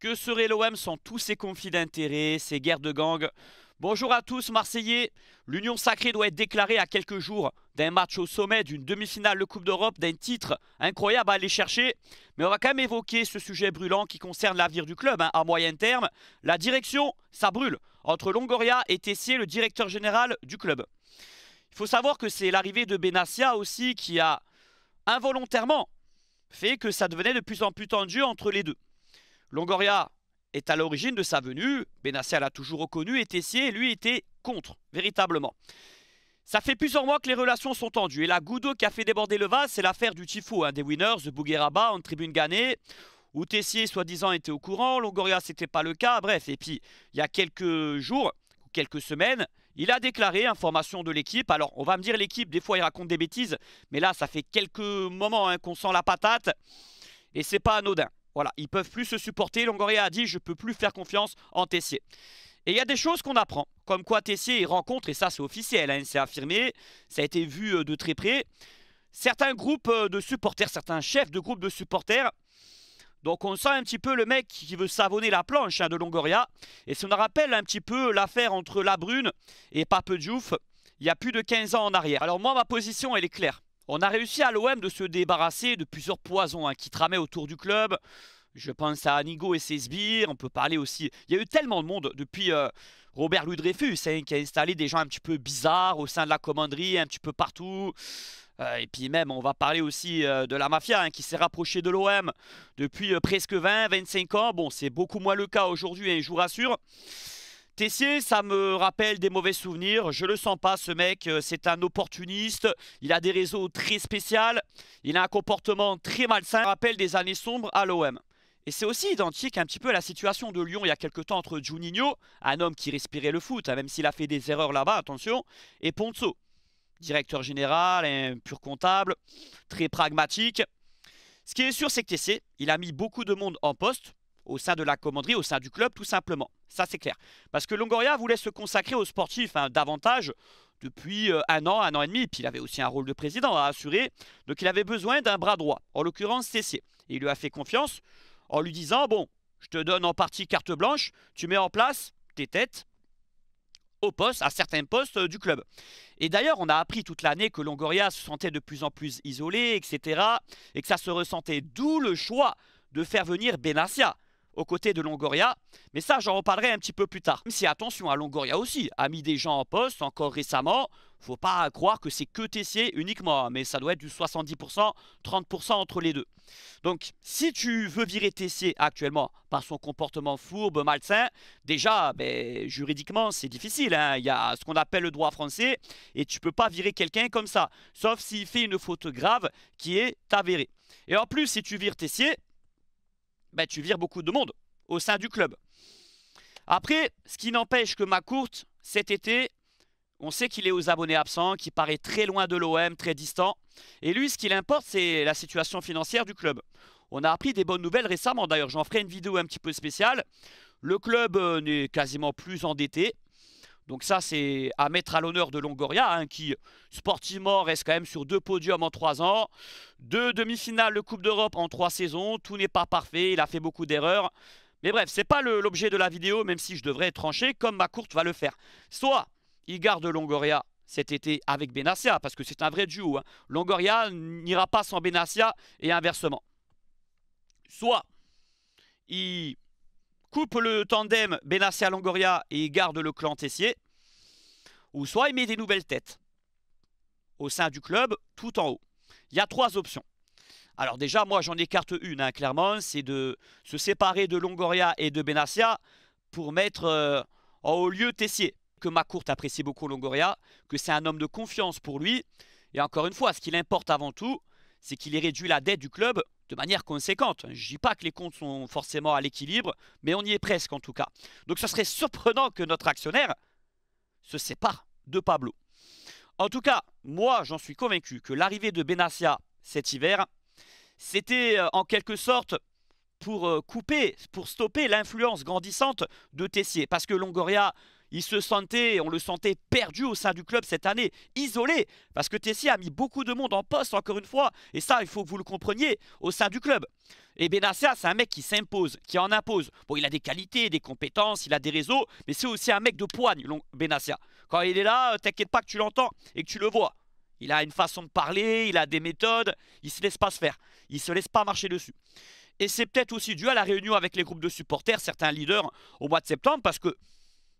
Que serait l'OM sans tous ces conflits d'intérêts, ces guerres de gangs Bonjour à tous Marseillais, l'union sacrée doit être déclarée à quelques jours d'un match au sommet, d'une demi-finale de Coupe d'Europe, d'un titre incroyable à aller chercher. Mais on va quand même évoquer ce sujet brûlant qui concerne l'avenir du club hein, à moyen terme. La direction, ça brûle. Entre Longoria et Tessier, le directeur général du club. Il faut savoir que c'est l'arrivée de Benassia aussi qui a involontairement fait que ça devenait de plus en plus tendu entre les deux. Longoria est à l'origine de sa venue. Benasser l'a toujours reconnu et Tessier, lui, était contre, véritablement. Ça fait plusieurs mois que les relations sont tendues. Et la goudo qui a fait déborder le vase, c'est l'affaire du Tifo, des winners, de Bougueraba en tribune gagnée, où Tessier, soi-disant, était au courant. Longoria, c'était pas le cas. Bref, et puis, il y a quelques jours, quelques semaines, il a déclaré, information de l'équipe, alors on va me dire l'équipe, des fois il raconte des bêtises, mais là ça fait quelques moments hein, qu'on sent la patate, et c'est pas anodin. Voilà, ils peuvent plus se supporter. Longoria a dit je peux plus faire confiance en Tessier. Et il y a des choses qu'on apprend, comme quoi Tessier rencontre, et ça c'est officiel, hein, c'est affirmé, ça a été vu euh, de très près, certains groupes euh, de supporters, certains chefs de groupes de supporters. Donc on sent un petit peu le mec qui veut savonner la planche hein, de Longoria. Et si on rappelle un petit peu l'affaire entre La Brune et Pape Diouf, il y a plus de 15 ans en arrière. Alors moi ma position elle est claire. On a réussi à l'OM de se débarrasser de plusieurs poisons hein, qui tramaient autour du club. Je pense à Anigo et ses sbires. On peut parler aussi. Il y a eu tellement de monde depuis euh, Robert Louis Dreyfus hein, qui a installé des gens un petit peu bizarres au sein de la commanderie, un petit peu partout. Euh, et puis même, on va parler aussi euh, de la mafia hein, qui s'est rapprochée de l'OM depuis presque 20, 25 ans. Bon, c'est beaucoup moins le cas aujourd'hui, je vous rassure. Tessier, ça me rappelle des mauvais souvenirs. Je le sens pas, ce mec. Euh, c'est un opportuniste. Il a des réseaux très spéciaux. Il a un comportement très malsain. Ça rappelle des années sombres à l'OM. Et c'est aussi identique un petit peu à la situation de Lyon il y a quelque temps entre Juninho, un homme qui respirait le foot, hein, même s'il a fait des erreurs là-bas, attention, et Ponzo, directeur général, un pur comptable, très pragmatique. Ce qui est sûr, c'est que Tessier, il a mis beaucoup de monde en poste au sein de la commanderie, au sein du club, tout simplement. Ça, c'est clair. Parce que Longoria voulait se consacrer aux sportifs hein, davantage depuis euh, un an, un an et demi. Et puis il avait aussi un rôle de président à assurer. Donc il avait besoin d'un bras droit, en l'occurrence Cessier. Et il lui a fait confiance en lui disant Bon, je te donne en partie carte blanche, tu mets en place tes têtes au poste, à certains postes euh, du club. Et d'ailleurs, on a appris toute l'année que Longoria se sentait de plus en plus isolé, etc. Et que ça se ressentait. D'où le choix de faire venir Benassia aux côtés de Longoria. Mais ça, j'en reparlerai un petit peu plus tard. Mais si attention à Longoria aussi, a mis des gens en poste encore récemment. Faut pas croire que c'est que Tessier uniquement, mais ça doit être du 70%, 30% entre les deux. Donc, si tu veux virer Tessier actuellement par son comportement fourbe, malsain, déjà, ben, juridiquement, c'est difficile. Hein. Il y a ce qu'on appelle le droit français et tu peux pas virer quelqu'un comme ça, sauf s'il fait une faute grave qui est avérée. Et en plus, si tu vires Tessier, bah, tu vires beaucoup de monde au sein du club. Après, ce qui n'empêche que Macourt, cet été, on sait qu'il est aux abonnés absents, qu'il paraît très loin de l'OM, très distant. Et lui, ce qu'il importe, c'est la situation financière du club. On a appris des bonnes nouvelles récemment, d'ailleurs j'en ferai une vidéo un petit peu spéciale. Le club euh, n'est quasiment plus endetté, donc ça, c'est à mettre à l'honneur de Longoria, hein, qui sportivement reste quand même sur deux podiums en trois ans. Deux demi-finales de Coupe d'Europe en trois saisons. Tout n'est pas parfait, il a fait beaucoup d'erreurs. Mais bref, ce n'est pas l'objet de la vidéo, même si je devrais trancher, comme ma courte va le faire. Soit il garde Longoria cet été avec Benassia, parce que c'est un vrai duo. Hein. Longoria n'ira pas sans Benassia et inversement. Soit il coupe le tandem Benassia-Longoria et garde le clan Tessier, ou soit il met des nouvelles têtes au sein du club, tout en haut. Il y a trois options. Alors déjà, moi j'en écarte une, hein, clairement, c'est de se séparer de Longoria et de Benassia pour mettre euh, en haut lieu Tessier. Que Macourt apprécie beaucoup Longoria, que c'est un homme de confiance pour lui. Et encore une fois, ce qu'il importe avant tout, c'est qu'il ait réduit la dette du club de manière conséquente. Je ne dis pas que les comptes sont forcément à l'équilibre, mais on y est presque en tout cas. Donc ce serait surprenant que notre actionnaire se sépare de Pablo. En tout cas, moi j'en suis convaincu que l'arrivée de Benassia cet hiver, c'était euh, en quelque sorte pour euh, couper, pour stopper l'influence grandissante de Tessier. Parce que Longoria il se sentait, on le sentait perdu au sein du club cette année, isolé, parce que Tessier a mis beaucoup de monde en poste encore une fois, et ça, il faut que vous le compreniez, au sein du club. Et Benassia, c'est un mec qui s'impose, qui en impose. Bon, il a des qualités, des compétences, il a des réseaux, mais c'est aussi un mec de poigne, Benassia. Quand il est là, euh, t'inquiète pas que tu l'entends et que tu le vois. Il a une façon de parler, il a des méthodes, il se laisse pas se faire, il se laisse pas marcher dessus. Et c'est peut-être aussi dû à la réunion avec les groupes de supporters, certains leaders au mois de septembre, parce que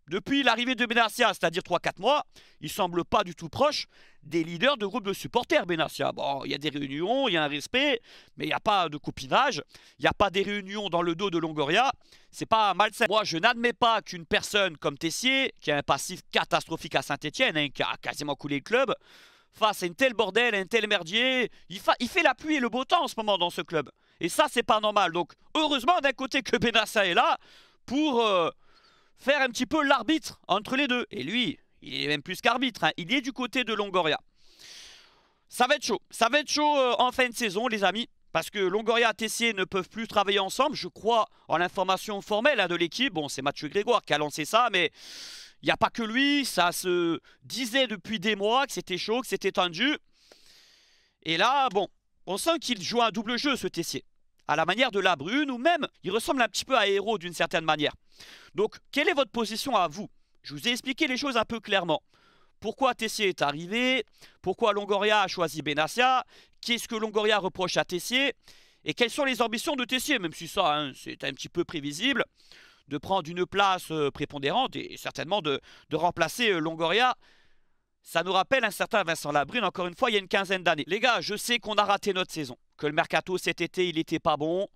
depuis l'arrivée de Benassia, c'est-à-dire 3-4 mois, il ne semble pas du tout proche des leaders de groupes de supporters, Benassia. Bon, il y a des réunions, il y a un respect, mais il n'y a pas de copinage, il n'y a pas des réunions dans le dos de Longoria. C'est pas malsain. Moi, je n'admets pas qu'une personne comme Tessier, qui a un passif catastrophique à Saint-Etienne, hein, qui a quasiment coulé le club, face à une telle bordel, un tel merdier. Il, fait la pluie et le beau temps en ce moment dans ce club. Et ça, c'est pas normal. Donc, heureusement, d'un côté, que Benassia est là pour... Euh, faire un petit peu l'arbitre entre les deux. Et lui, il est même plus qu'arbitre, hein. il est du côté de Longoria. Ça va être chaud, ça va être chaud euh, en fin de saison les amis. Parce que Longoria et Tessier ne peuvent plus travailler ensemble. Je crois en l'information formelle hein, de l'équipe. Bon, c'est Mathieu Grégoire qui a lancé ça, mais il n'y a pas que lui. Ça se disait depuis des mois que c'était chaud, que c'était tendu. Et là, bon, on sent qu'il joue un double jeu, ce Tessier à la manière de la brune, ou même il ressemble un petit peu à Héros d'une certaine manière. Donc, quelle est votre position à vous Je vous ai expliqué les choses un peu clairement. Pourquoi Tessier est arrivé Pourquoi Longoria a choisi Benassia Qu'est-ce que Longoria reproche à Tessier Et quelles sont les ambitions de Tessier Même si ça, hein, c'est un petit peu prévisible de prendre une place euh, prépondérante et certainement de, de remplacer euh, Longoria ça nous rappelle un certain Vincent Labrune, encore une fois, il y a une quinzaine d'années. Les gars, je sais qu'on a raté notre saison que le mercato cet été, il n'était pas bon,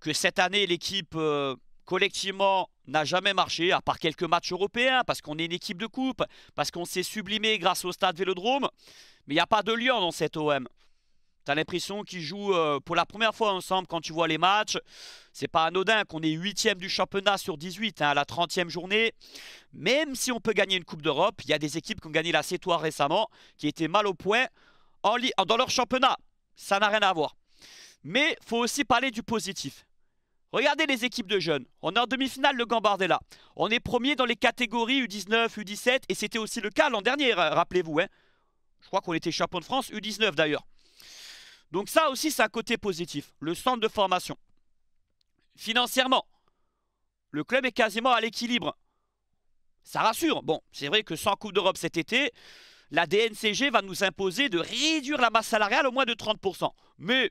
que cette année, l'équipe euh, collectivement n'a jamais marché, à part quelques matchs européens, parce qu'on est une équipe de coupe, parce qu'on s'est sublimé grâce au stade Vélodrome. Mais il n'y a pas de Lyon dans cet OM. T'as l'impression qu'ils jouent euh, pour la première fois ensemble quand tu vois les matchs. C'est pas anodin qu'on est huitième du championnat sur 18 hein, à la 30e journée. Même si on peut gagner une Coupe d'Europe, il y a des équipes qui ont gagné la C3 récemment, qui étaient mal au point dans leur championnat. Ça n'a rien à voir. Mais faut aussi parler du positif. Regardez les équipes de jeunes. On est en demi-finale le Gambardella. On est premier dans les catégories U19, U17 et c'était aussi le cas l'an dernier, rappelez-vous. Hein. Je crois qu'on était champion de France U19 d'ailleurs. Donc ça aussi, c'est un côté positif. Le centre de formation. Financièrement, le club est quasiment à l'équilibre. Ça rassure. Bon, c'est vrai que sans Coupe d'Europe cet été, la DNCG va nous imposer de réduire la masse salariale au moins de 30%. Mais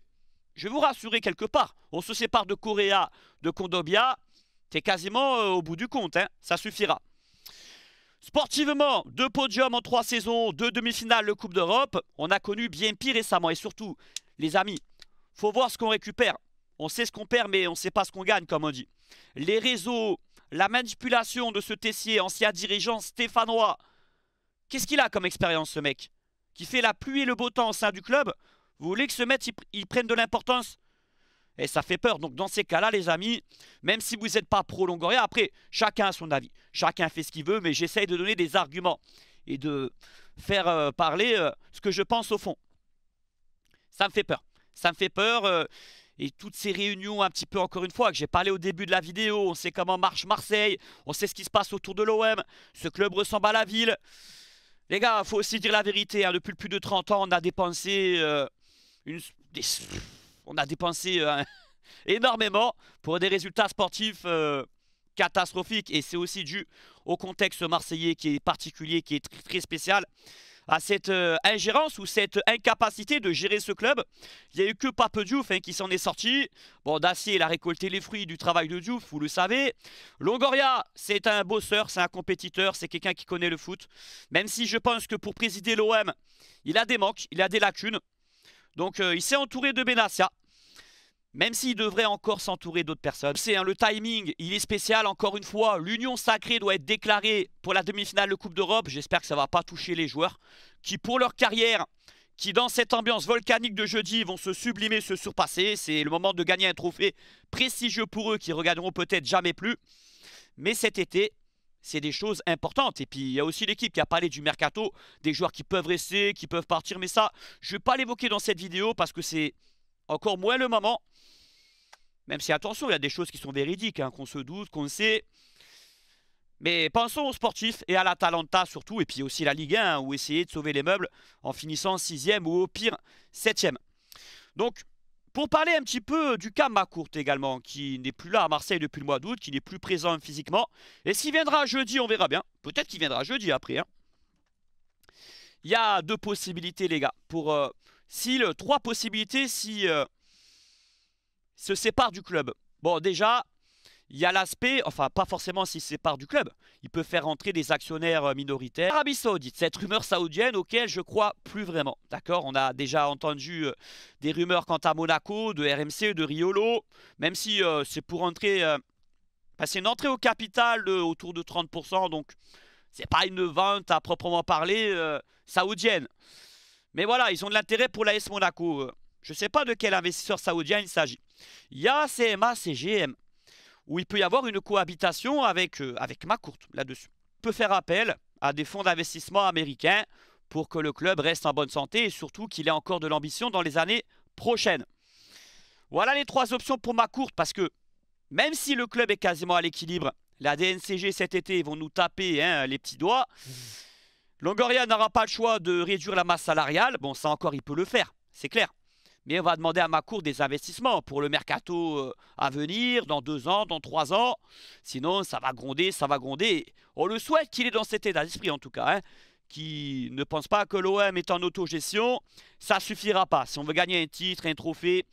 je vais vous rassurer quelque part. On se sépare de Correa, de Condobia. T'es quasiment euh, au bout du compte. Hein. Ça suffira. Sportivement, deux podiums en trois saisons, deux demi-finales le Coupe d'Europe. On a connu bien pire récemment. Et surtout, les amis, faut voir ce qu'on récupère. On sait ce qu'on perd, mais on ne sait pas ce qu'on gagne, comme on dit. Les réseaux, la manipulation de ce Tessier, ancien dirigeant stéphanois. Qu'est-ce qu'il a comme expérience, ce mec Qui fait la pluie et le beau temps au sein du club vous voulez que ce maître, il, prenne de l'importance Et eh, ça fait peur. Donc dans ces cas-là, les amis, même si vous n'êtes pas pro Longoria, après, chacun a son avis. Chacun fait ce qu'il veut, mais j'essaye de donner des arguments et de faire euh, parler euh, ce que je pense au fond. Ça me fait peur. Ça me fait peur. Euh, et toutes ces réunions, un petit peu encore une fois, que j'ai parlé au début de la vidéo, on sait comment marche Marseille, on sait ce qui se passe autour de l'OM, ce club ressemble à la ville. Les gars, il faut aussi dire la vérité, hein. depuis plus de 30 ans, on a dépensé on a dépensé euh, énormément pour des résultats sportifs euh, catastrophiques. Et c'est aussi dû au contexte marseillais qui est particulier, qui est très, spécial à cette euh, ingérence ou cette incapacité de gérer ce club. Il n'y a eu que Pape Diouf hein, qui s'en est sorti. Bon, Dacier, il a récolté les fruits du travail de Diouf, vous le savez. Longoria, c'est un bosseur, c'est un compétiteur, c'est quelqu'un qui connaît le foot. Même si je pense que pour présider l'OM, il a des manques, il a des lacunes. Donc euh, il s'est entouré de Benassia. Même s'il devrait encore s'entourer d'autres personnes. C'est hein, le timing, il est spécial encore une fois. L'union sacrée doit être déclarée pour la demi-finale de Coupe d'Europe. J'espère que ça ne va pas toucher les joueurs qui pour leur carrière, qui dans cette ambiance volcanique de jeudi vont se sublimer, se surpasser. C'est le moment de gagner un trophée prestigieux pour eux qui regarderont peut-être jamais plus. Mais cet été, c'est des choses importantes. Et puis, il y a aussi l'équipe qui a parlé du mercato, des joueurs qui peuvent rester, qui peuvent partir. Mais ça, je ne vais pas l'évoquer dans cette vidéo parce que c'est encore moins le moment. Même si, attention, il y a des choses qui sont véridiques, hein, qu'on se doute, qu'on sait. Mais pensons aux sportifs et à l'Atalanta surtout, et puis aussi la Ligue 1, où essayer de sauver les meubles en finissant 6 ou au pire 7 Donc, pour parler un petit peu du cas Macourt également, qui n'est plus là à Marseille depuis le mois d'août, qui n'est plus présent physiquement. Et s'il viendra jeudi, on verra bien. Peut-être qu'il viendra jeudi après. Hein. Il y a deux possibilités, les gars. Pour euh, s'il le, Trois possibilités si euh, se sépare du club. Bon, déjà, il y a l'aspect, enfin pas forcément si c'est sépare du club, il peut faire entrer des actionnaires euh, minoritaires. Arabie Saoudite, cette rumeur saoudienne auquel je crois plus vraiment. D'accord On a déjà entendu euh, des rumeurs quant à Monaco, de RMC, de Riolo, même si euh, c'est pour entrer, bah, c'est une entrée au capital autour de 30%, donc c'est pas une vente à proprement parler saoudienne. Mais voilà, ils ont de l'intérêt pour l'AS Monaco. Je ne sais pas de quel investisseur saoudien il s'agit. Il y a CMA, CGM où il peut y avoir une cohabitation avec, euh, avec là-dessus. peut faire appel à des fonds d'investissement américains pour que le club reste en bonne santé et surtout qu'il ait encore de l'ambition dans les années prochaines. Voilà les trois options pour McCourt parce que même si le club est quasiment à l'équilibre, la DNCG cet été, vont nous taper hein, les petits doigts. Mmh. Longoria n'aura pas le choix de réduire la masse salariale. Bon, ça encore, il peut le faire, c'est clair mais on va demander à ma cour des investissements pour le mercato euh, à venir, dans deux ans, dans trois ans. Sinon, ça va gronder, ça va gronder. On le souhaite qu'il est dans cet état d'esprit, en tout cas, hein, qui ne pense pas que l'OM est en autogestion. Ça ne suffira pas. Si on veut gagner un titre, un trophée,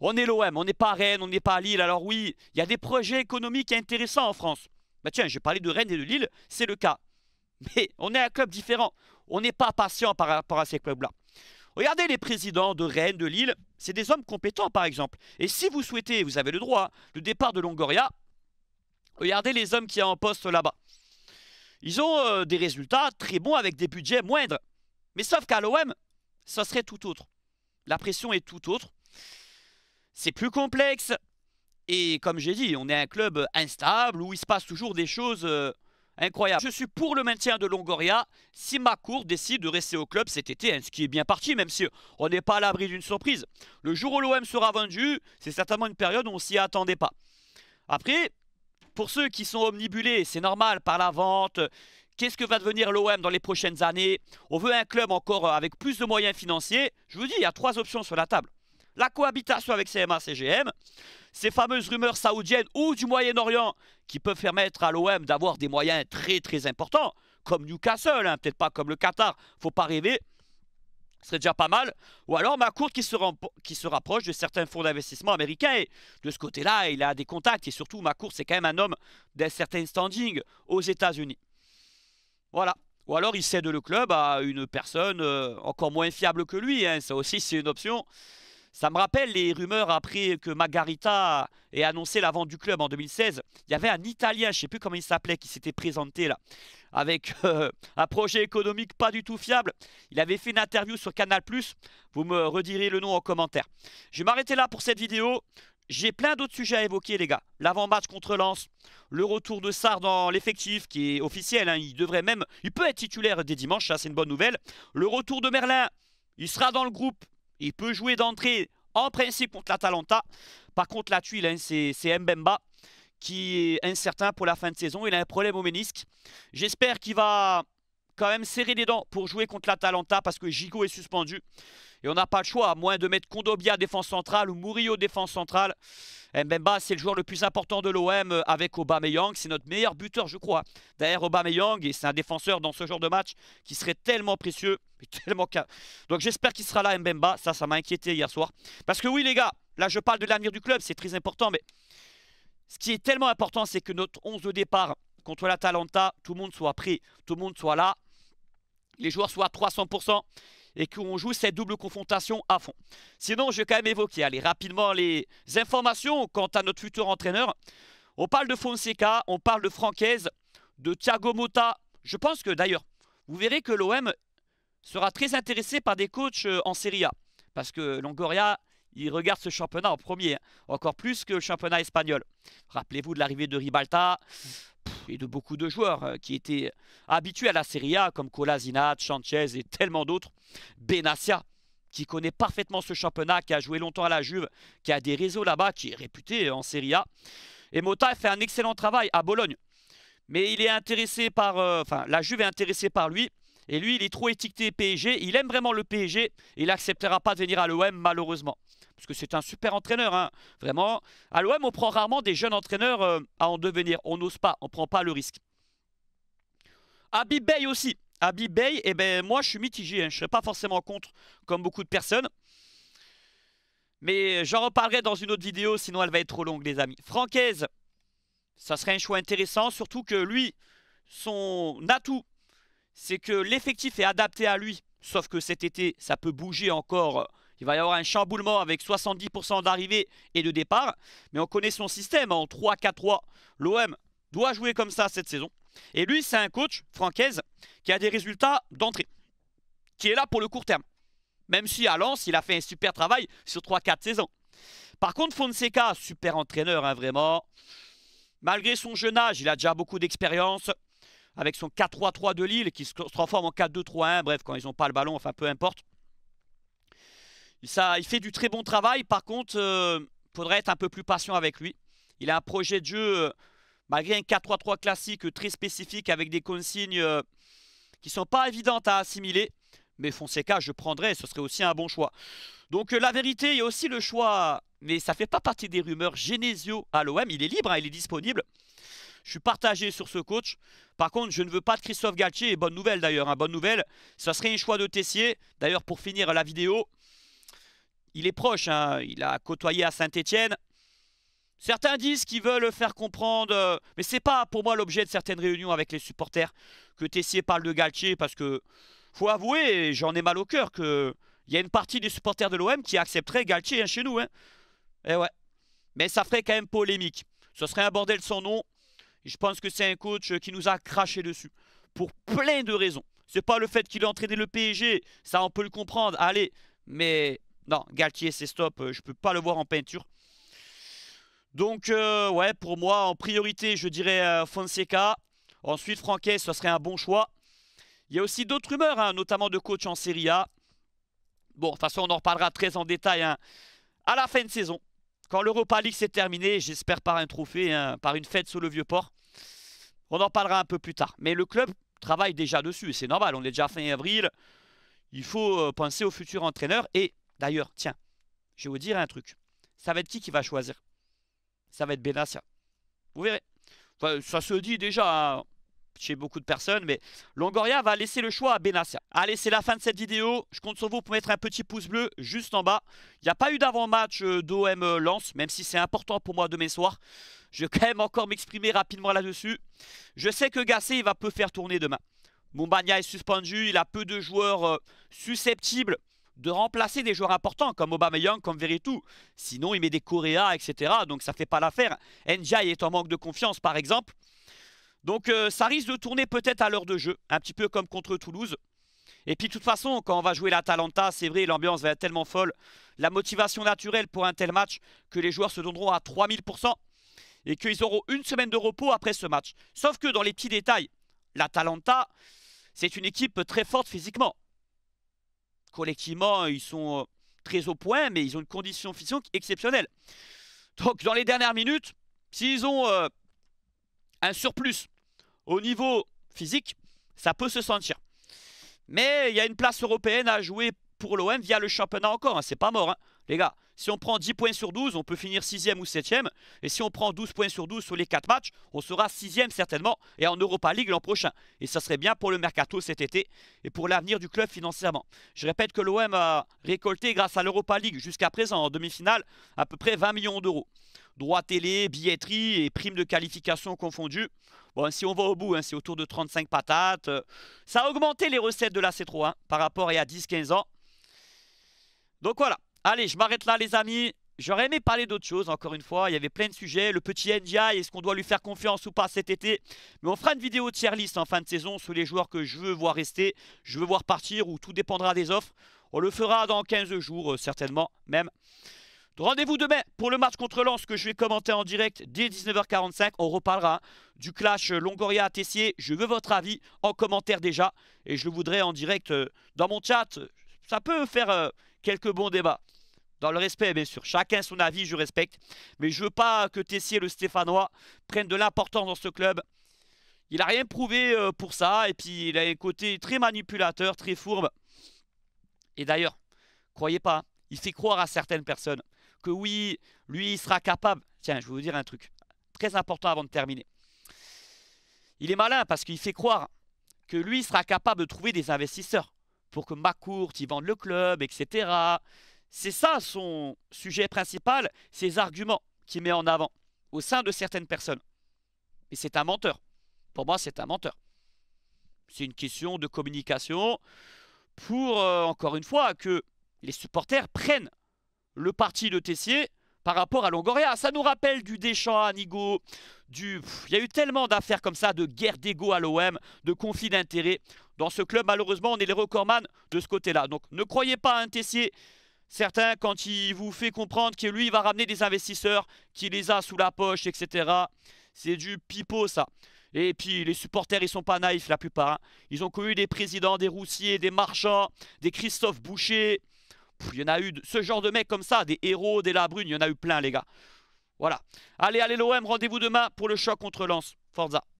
on est l'OM, on n'est pas Rennes, on n'est pas Lille. Alors oui, il y a des projets économiques intéressants en France. Bah tiens, j'ai parlé de Rennes et de Lille, c'est le cas. Mais on est un club différent. On n'est pas patient par rapport à ces clubs-là. Regardez les présidents de Rennes, de Lille, c'est des hommes compétents par exemple. Et si vous souhaitez, vous avez le droit, le départ de Longoria, regardez les hommes qui y a en poste là-bas. Ils ont euh, des résultats très bons avec des budgets moindres. Mais sauf qu'à l'OM, ça serait tout autre. La pression est tout autre. C'est plus complexe. Et comme j'ai dit, on est un club instable où il se passe toujours des choses... Euh, Incroyable. Je suis pour le maintien de Longoria si cour décide de rester au club cet été, hein, ce qui est bien parti, même si on n'est pas à l'abri d'une surprise. Le jour où l'OM sera vendu, c'est certainement une période où on s'y attendait pas. Après, pour ceux qui sont omnibulés, c'est normal, par la vente, qu'est-ce que va devenir l'OM dans les prochaines années On veut un club encore avec plus de moyens financiers. Je vous dis, il y a trois options sur la table. La cohabitation avec CMA-CGM, ces fameuses rumeurs saoudiennes ou du Moyen-Orient qui peuvent permettre à l'OM d'avoir des moyens très très importants, comme Newcastle, hein, peut-être pas comme le Qatar, faut pas rêver, ce serait déjà pas mal. Ou alors Macourt qui se, qui se rapproche de certains fonds d'investissement américains. Et de ce côté-là, il a des contacts. Et surtout, Macourt, c'est quand même un homme d'un certain standing aux États-Unis. Voilà. Ou alors il cède le club à une personne euh, encore moins fiable que lui. Hein, ça aussi, c'est une option. Ça me rappelle les rumeurs après que Margarita ait annoncé la vente du club en 2016. Il y avait un Italien, je ne sais plus comment il s'appelait, qui s'était présenté là, avec euh, un projet économique pas du tout fiable. Il avait fait une interview sur Canal+. Vous me redirez le nom en commentaire. Je vais m'arrêter là pour cette vidéo. J'ai plein d'autres sujets à évoquer, les gars. L'avant-match contre Lens, le retour de Sarr dans l'effectif, qui est officiel. Hein. Il devrait même, il peut être titulaire dès dimanche, ça c'est une bonne nouvelle. Le retour de Merlin, il sera dans le groupe il peut jouer d'entrée en principe contre l'Atalanta. Par contre, la tuile, c'est Mbemba qui est incertain pour la fin de saison. Il a un problème au ménisque. J'espère qu'il va quand même serrer les dents pour jouer contre l'Atalanta parce que Gigo est suspendu. Et on n'a pas le choix, à moins de mettre Kondobia défense centrale ou Murillo défense centrale. Mbemba, eh c'est le joueur le plus important de l'OM euh, avec Aubameyang. C'est notre meilleur buteur, je crois. Derrière Aubameyang, et c'est un défenseur dans ce genre de match qui serait tellement précieux. Tellement... Donc j'espère qu'il sera là, Mbemba. Ça, ça m'a inquiété hier soir. Parce que oui, les gars, là, je parle de l'avenir du club. C'est très important, mais ce qui est tellement important, c'est que notre 11 de départ contre l'Atalanta, tout le monde soit pris, tout le monde soit là les joueurs soient à 300% et qu'on joue cette double confrontation à fond. Sinon, je vais quand même évoquer allez, rapidement les informations quant à notre futur entraîneur. On parle de Fonseca, on parle de Franquez, de Thiago Mota. Je pense que d'ailleurs, vous verrez que l'OM sera très intéressé par des coachs euh, en Serie A. Parce que Longoria il regarde ce championnat en premier, hein. encore plus que le championnat espagnol. Rappelez-vous de l'arrivée de Ribalta et de beaucoup de joueurs euh, qui étaient habitués à la Serie A, comme Colasinat, Sanchez et tellement d'autres. Benassia, qui connaît parfaitement ce championnat, qui a joué longtemps à la Juve, qui a des réseaux là-bas, qui est réputé en Serie A. Et Mota fait un excellent travail à Bologne. Mais il est intéressé par. Euh, enfin, la Juve est intéressée par lui. Et lui, il est trop étiqueté PSG. Il aime vraiment le PSG. Il n'acceptera pas de venir à l'OM, malheureusement parce que c'est un super entraîneur, hein, vraiment. À l'OM, on prend rarement des jeunes entraîneurs euh, à en devenir. On n'ose pas, on ne prend pas le risque. Abi aussi. Abi Bey, eh ben, moi, je suis mitigé. Hein. Je ne serais pas forcément contre, comme beaucoup de personnes. Mais j'en reparlerai dans une autre vidéo, sinon elle va être trop longue, les amis. Francaise, ça serait un choix intéressant, surtout que lui, son atout, c'est que l'effectif est adapté à lui. Sauf que cet été, ça peut bouger encore euh, il va y avoir un chamboulement avec 70% d'arrivée et de départ. Mais on connaît son système hein, en 3-4-3. L'OM doit jouer comme ça cette saison. Et lui, c'est un coach, Francaise, qui a des résultats d'entrée. Qui est là pour le court terme. Même si à Lens, il a fait un super travail sur 3-4 saisons. Par contre, Fonseca, super entraîneur, hein, vraiment. Malgré son jeune âge, il a déjà beaucoup d'expérience. Avec son 4-3-3 de Lille qui se transforme en 4-2-3-1, bref, quand ils n'ont pas le ballon, enfin peu importe. Ça, il fait du très bon travail. Par contre, il euh, faudrait être un peu plus patient avec lui. Il a un projet de jeu, euh, malgré un 4-3-3 classique euh, très spécifique, avec des consignes qui ne sont pas évidentes à assimiler. Mais Fonseca, je prendrais, ce serait aussi un bon choix. Donc la vérité, il y a aussi le choix, mais ça ne fait pas partie des rumeurs, Genesio à l'OM. Il est libre, hein, il est disponible. Je suis partagé sur ce coach. Par contre, je ne veux pas de Christophe Galtier. bonne nouvelle d'ailleurs, hein. bonne nouvelle. Ça serait un choix de Tessier. D'ailleurs, pour finir la vidéo, il est proche, hein. il a côtoyé à Saint-Etienne. Certains disent qu'ils veulent faire comprendre, mais euh, mais c'est pas pour moi l'objet de certaines réunions avec les supporters que Tessier parle de Galtier parce que faut avouer, j'en ai mal au cœur, que il y a une partie des supporters de l'OM qui accepterait Galtier hein, chez nous. Hein. Et eh ouais. Mais ça ferait quand même polémique. Ce serait un bordel sans nom. Je pense que c'est un coach qui nous a craché dessus pour plein de raisons. C'est pas le fait qu'il ait entraîné le PSG, ça on peut le comprendre, allez, mais non, Galtier, c'est stop. Euh, je ne peux pas le voir en peinture. Donc, euh, ouais, pour moi, en priorité, je dirais euh, Fonseca. Ensuite, Franquet, ce serait un bon choix. Il y a aussi d'autres rumeurs, hein, notamment de coach en Serie A. Bon, de toute façon, on en reparlera très en détail hein, à la fin de saison. Quand l'Europa League s'est terminée, j'espère par un trophée, hein, par une fête sous le Vieux-Port. On en parlera un peu plus tard. Mais le club travaille déjà dessus, c'est normal. On est déjà fin avril. Il faut penser au futur entraîneur. Et D'ailleurs, tiens, je vais vous dire un truc. Ça va être qui qui va choisir Ça va être Benassia. Vous verrez. ça se dit déjà hein, chez beaucoup de personnes, mais Longoria va laisser le choix à Benassia. Allez, c'est la fin de cette vidéo. Je compte sur vous pour mettre un petit pouce bleu juste en bas. Il n'y a pas eu d'avant-match euh, d'OM euh, Lens, même si c'est important pour moi demain soir. Je vais quand même encore m'exprimer rapidement là-dessus. Je sais que Gassé, il va peu faire tourner demain. Mombania est suspendu, il a peu de joueurs euh, susceptibles de remplacer des joueurs importants comme Aubameyang, comme Veretout. Sinon, il met des Coréas, etc. Donc ça ne fait pas l'affaire. Ndiaye est en manque de confiance, par exemple. Donc euh, ça risque de tourner peut-être à l'heure de jeu, un petit peu comme contre Toulouse. Et puis de toute façon, quand on va jouer l'Atalanta, c'est vrai, l'ambiance va être tellement folle. La motivation naturelle pour un tel match que les joueurs se donneront à 3000% et qu'ils auront une semaine de repos après ce match. Sauf que dans les petits détails, l'Atalanta, c'est une équipe très forte physiquement collectivement, euh, ils sont euh, très au point, mais ils ont une condition physique exceptionnelle. Donc, dans les dernières minutes, s'ils ont euh, un surplus au niveau physique, ça peut se sentir. Mais il y a une place européenne à jouer pour l'OM via le championnat encore. Hein, c'est pas mort, hein, les gars. Si on prend 10 points sur 12, on peut finir 6e ou 7e. Et si on prend 12 points sur 12 sur les 4 matchs, on sera 6 certainement et en Europa League l'an prochain. Et ça serait bien pour le mercato cet été et pour l'avenir du club financièrement. Je répète que l'OM a récolté grâce à l'Europa League jusqu'à présent en demi-finale à peu près 20 millions d'euros. Droits télé, billetterie et primes de qualification confondues. Bon, si on va au bout, hein, c'est autour de 35 patates. Ça a augmenté les recettes de la C3 hein, par rapport à il y a 10-15 ans. Donc voilà, Allez, je m'arrête là, les amis. J'aurais aimé parler d'autres choses. encore une fois. Il y avait plein de sujets. Le petit NDI, est-ce qu'on doit lui faire confiance ou pas cet été Mais on fera une vidéo tier list en fin de saison sur les joueurs que je veux voir rester, je veux voir partir ou tout dépendra des offres. On le fera dans 15 jours, euh, certainement même. Rendez-vous demain pour le match contre Lens que je vais commenter en direct dès 19h45. On reparlera du clash Longoria-Tessier. Je veux votre avis en commentaire déjà. Et je le voudrais en direct euh, dans mon chat. Ça peut faire... Euh, quelques bons débats. Dans le respect, bien sûr. Chacun son avis, je respecte. Mais je veux pas que Tessier, le Stéphanois, prenne de l'importance dans ce club. Il n'a rien prouvé euh, pour ça. Et puis, il a un côté très manipulateur, très fourbe. Et d'ailleurs, croyez pas, hein, il fait croire à certaines personnes que oui, lui, il sera capable. Tiens, je vais vous dire un truc très important avant de terminer. Il est malin parce qu'il fait croire que lui sera capable de trouver des investisseurs pour que Macourt y vende le club, etc. C'est ça son sujet principal, ses arguments qu'il met en avant au sein de certaines personnes. Et c'est un menteur. Pour moi, c'est un menteur. C'est une question de communication pour, euh, encore une fois, que les supporters prennent le parti de Tessier par rapport à Longoria. Ça nous rappelle du déchant à Nigo, du... il y a eu tellement d'affaires comme ça, de guerre d'ego à l'OM, de conflits d'intérêts. Dans ce club, malheureusement, on est les recordman de ce côté-là. Donc ne croyez pas à un Tessier. Certains, quand il vous fait comprendre que lui, va ramener des investisseurs, qui les a sous la poche, etc. C'est du pipeau, ça. Et puis, les supporters, ils sont pas naïfs, la plupart. Hein. Ils ont connu des présidents, des roussiers, des marchands, des Christophe Boucher, il y en a eu ce genre de mecs comme ça, des héros, des labrunes, il y en a eu plein les gars. Voilà. Allez, allez l'OM, rendez-vous demain pour le choc contre Lens. Forza.